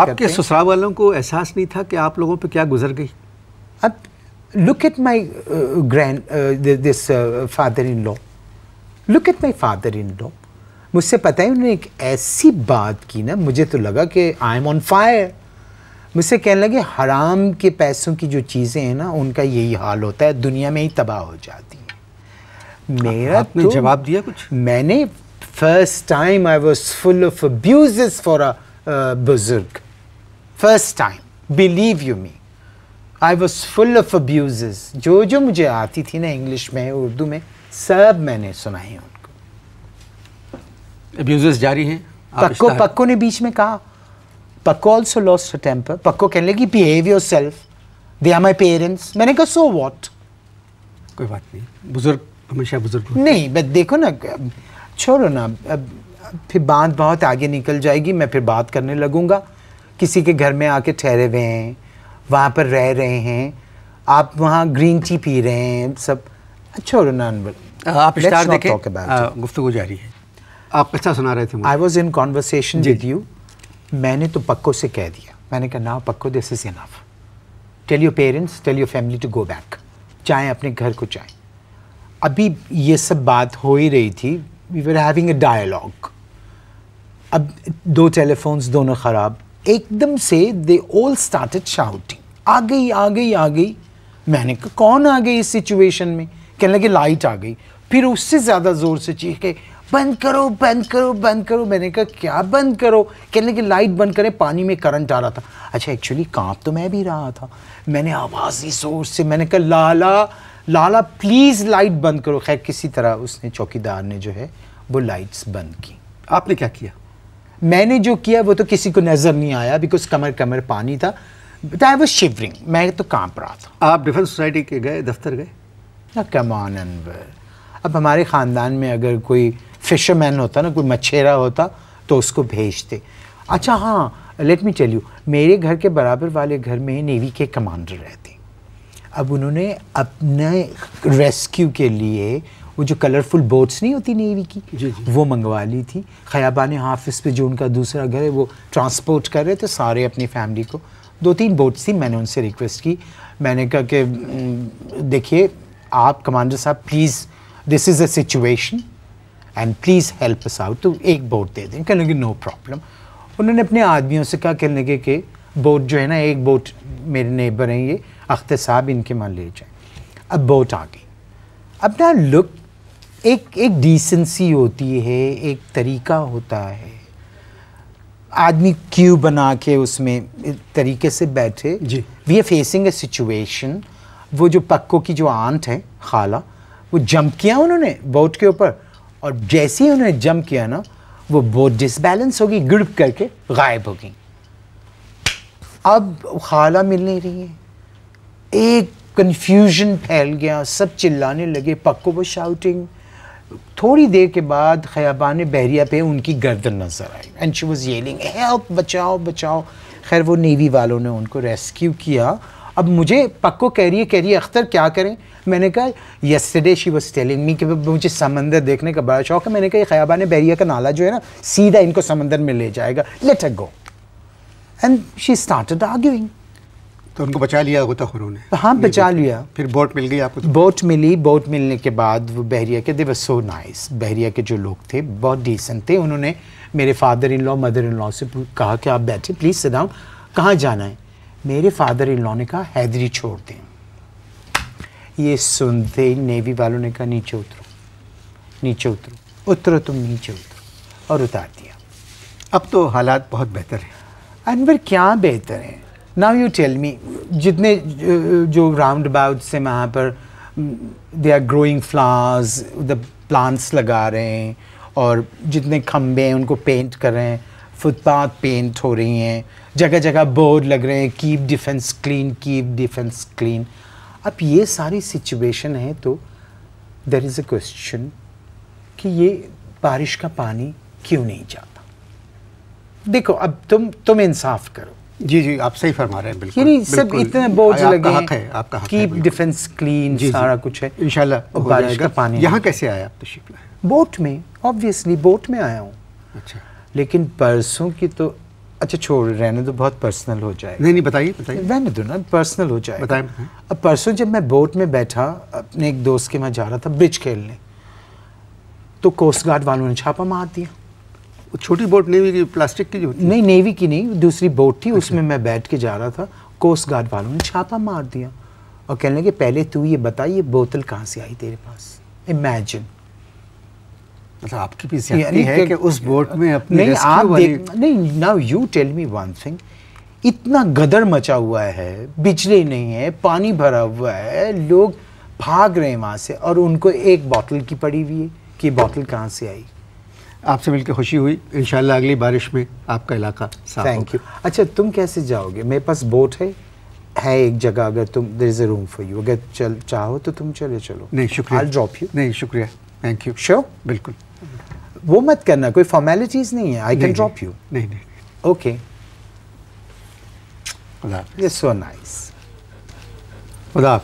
आपके ससुराल वालों को एहसास नहीं था कि आप लोगों पे क्या गुजर गई अब look at my grand this father in law look at my father in law मुझसे पता है उन्होंने एक ऐसी बात की ना मुझे तो लगा कि आई एम ऑन फायर मुझसे कहने लगे हराम के पैसों की जो चीज़ें हैं ना उनका यही हाल होता है दुनिया में ही तबाह हो जाती है मेरा आपने तो, जवाब दिया कुछ मैंने first time I was full of abuse for a बुजुर्ग first time believe you me I was full of abuse जो जो मुझे आती थी ना इंग्लिश में उर्दू में सब मैंने सुना है उनको अब्यूज़ जारी हैं पक्को पक्को ने बीच में कहा पक्को ऑल्सो लॉस्ट टेम्पर पक्को कहने लगी behave yourself they are my parents मैंने कहा सो वॉट कोई बात नहीं बुजुर्ग हमेशा बुजुर्ग नहीं बट देखो ना छोड़ो ना अब, फिर बात बहुत आगे निकल जाएगी मैं फिर बात करने लगूंगा किसी के घर में आके ठहरे हुए हैं वहाँ पर रह रहे हैं आप वहाँ ग्रीन टी पी रहे हैं सब अच्छा और अनबल आप गुफ्तु जारी है आप अच्छा सुना रहे थे I was in conversation with you मैंने तो पक्को से कह दिया मैंने कहा ना पक्को this is enough tell your parents tell your family to go back चाहे अपने घर को चाहे अभी ये सब बात हो ही रही थी we were having a dialogue अब दो टेलीफोन्स दोनों ख़राब एकदम से दे ऑल स्टार्टेड शाउटिंग आ गई आ गई आ गई मैंने कहा कौन आ गई इस सिचुएशन में कहने लगे लाइट आ गई फिर उससे ज़्यादा ज़ोर से चीख के बंद करो बंद करो बंद करो मैंने कहा क्या बंद करो कहने लगे लाइट बंद करें पानी में करंट आ रहा था अच्छा एक्चुअली कांप तो मैं भी रहा था मैंने आवाज ही ज़ोर से मैंने कहा लाला लाला प्लीज़ लाइट बंद करो खैर किसी तरह उसने चौकीदार ने जो है वो लाइट्स बंद की आपने क्या किया मैंने जो किया वो तो किसी को नज़र नहीं आया बिकॉज कमर कमर पानी था आई वॉज शिवरिंग मैं तो कांप रहा था आप डिफेंस सोसाइटी के गए दफ्तर गए ना कमान अनवर अब हमारे ख़ानदान में अगर कोई फिशरमैन होता ना कोई मछेरा होता तो उसको भेजते अच्छा हाँ लेट मी टेल यू मेरे घर के बराबर वाले घर में नेवी के कमांडर रहते अब उन्होंने अपने रेस्क्यू के लिए वो जो कलरफुल बोट्स नहीं होती नेवी की जी जी। वो मंगवा ली थी खयाबान हाफिज़ पे जो उनका दूसरा घर है वो ट्रांसपोर्ट कर रहे थे सारे अपनी फैमिली को दो तीन बोट्स थी मैंने उनसे रिक्वेस्ट की मैंने कहा कि देखिए आप कमांडर साहब please this is a situation and please help us out तो एक बोट दे दें कहने लगे नो प्रॉब्लम उन्होंने अपने आदमियों से कहा कहने लगे कि बोट जो है ना एक बोट मेरे नेबर हैं ये अख्तर साहब इनके मान ले जाए अब बोट आ गई अब ना लुक एक एक डिसेंसी होती है एक तरीका होता है आदमी क्यू बना के उसमें तरीके से बैठे जी we are facing a situation वो जो पक्को की जो आंट है खाला वो जंप किया उन्होंने बोट के ऊपर और जैसे ही उन्होंने जंप किया ना वो बोट डिसबैलेंस होगी गिड़ करके गायब हो गई अब खाला मिल नहीं रही है एक कन्फ्यूजन फैल गया सब चिल्लाने लगे पक्को वो शाउटिंग थोड़ी देर के बाद खयाबान बहरिया पे उनकी गर्दन नज़र आई and she was yelling help बचाओ बचाओ खैर वो नेवी वालों ने उनको रेस्क्यू किया अब मुझे पक्को कह रही है कह रही है अख्तर क्या करें मैंने कहा yesterday she was telling me कि मुझे समंदर देखने का बड़ा शौक है मैंने कहा खयाबान बहरिया का नाला जो है ना सीधा इनको समंदर में ले जाएगा let go and she started arguing तो उनको बचा लिया गोताखोरों तो ने हाँ बचा लिया फिर बोट मिल गई आपको तो। बोट मिली बोट मिलने के बाद वो बहरिया के दे वो सो नाइस बहरिया के जो लोग थे बहुत डिसेंट थे उन्होंने मेरे father in law mother in law से कहा कि आप बैठे प्लीज़ सदाम कहाँ जाना है मेरे फादर इन लॉ ने कहा हैदरी छोड़ दें ये सुनते ही नेवी वालों ने कहा नीचे उतरो नीचे उतरो उतरो तुम नीचे उतरो और उतार दिया अब तो हालात बहुत बेहतर हैं अनवर क्या बेहतर है नाउ यू टेल मी जितने जो राउंड अबाउट से वहाँ पर they are growing flowers the plants लगा रहे हैं और जितने खम्बे हैं उनको पेंट कर रहे हैं फुटपाथ पेंट हो रही हैं जगह जगह बोर्ड लग रहे हैं keep defence clean keep defence clean अब ये सारी सिचुएशन है तो देर इज़ अ क्वेश्चन कि ये बारिश का पानी क्यों नहीं जाता देखो अब तुम तुम इंसाफ करो जी जी आप सही फरमा रहे हैं बिल्कुल यानी सब इतने बोर्ड लगे हैं है आपका हक कीप डिफेंस क्लीन सारा कुछ है इंशाल्लाह बारिश का पानी यहाँ कैसे आया आप तशरीफ लाए बोट में ऑब्वियसली बोट में आया हूँ अच्छा लेकिन परसों की तो अच्छा छोड़ रहने दो बहुत पर्सनल हो जाए नहीं नहीं बताइए बताइए रहने दो ना पर्सनल हो जाए बताएं अब परसों जब मैं बोट में बैठा अपने एक दोस्त के मैं जा रहा था ब्रिज खेलने तो कोस्ट गार्ड वालों ने छापा मार दिया छोटी बोट नेवी की प्लास्टिक की जो नहीं नेवी की नहीं दूसरी बोट थी अच्छा। उसमें मैं बैठ के जा रहा था कोस्ट गार्ड वालों ने छापा मार दिया और कहने लगे पहले तू ये बता ये बोतल कहाँ से आई तेरे पास इमेजिन मतलब आपकी भी यानी है कि उस बोट में अपने नहीं आप देख नहीं now you tell me one thing इतना गदर मचा हुआ है बिजली नहीं है पानी भरा हुआ है लोग भाग रहे हैं वहाँ से और उनको एक बोतल की पड़ी हुई है कि बोतल कहाँ से आई आपसे मिलकर खुशी हुई इन अगली बारिश में आपका इलाका साफ थैंक यू अच्छा तुम कैसे जाओगे मेरे पास बोट है है एक जगह अगर तुम there is a room for you अगर चल चाहो तो तुम चले चलो नहीं शुक्रिया आई ड्रॉप यू नहीं शुक्रिया थैंक यू श्योर बिल्कुल वो मत करना कोई फॉर्मेलिटीज़ नहीं है आई कैन ड्रॉप यू नहीं नहीं ओके सो नाइस खुदा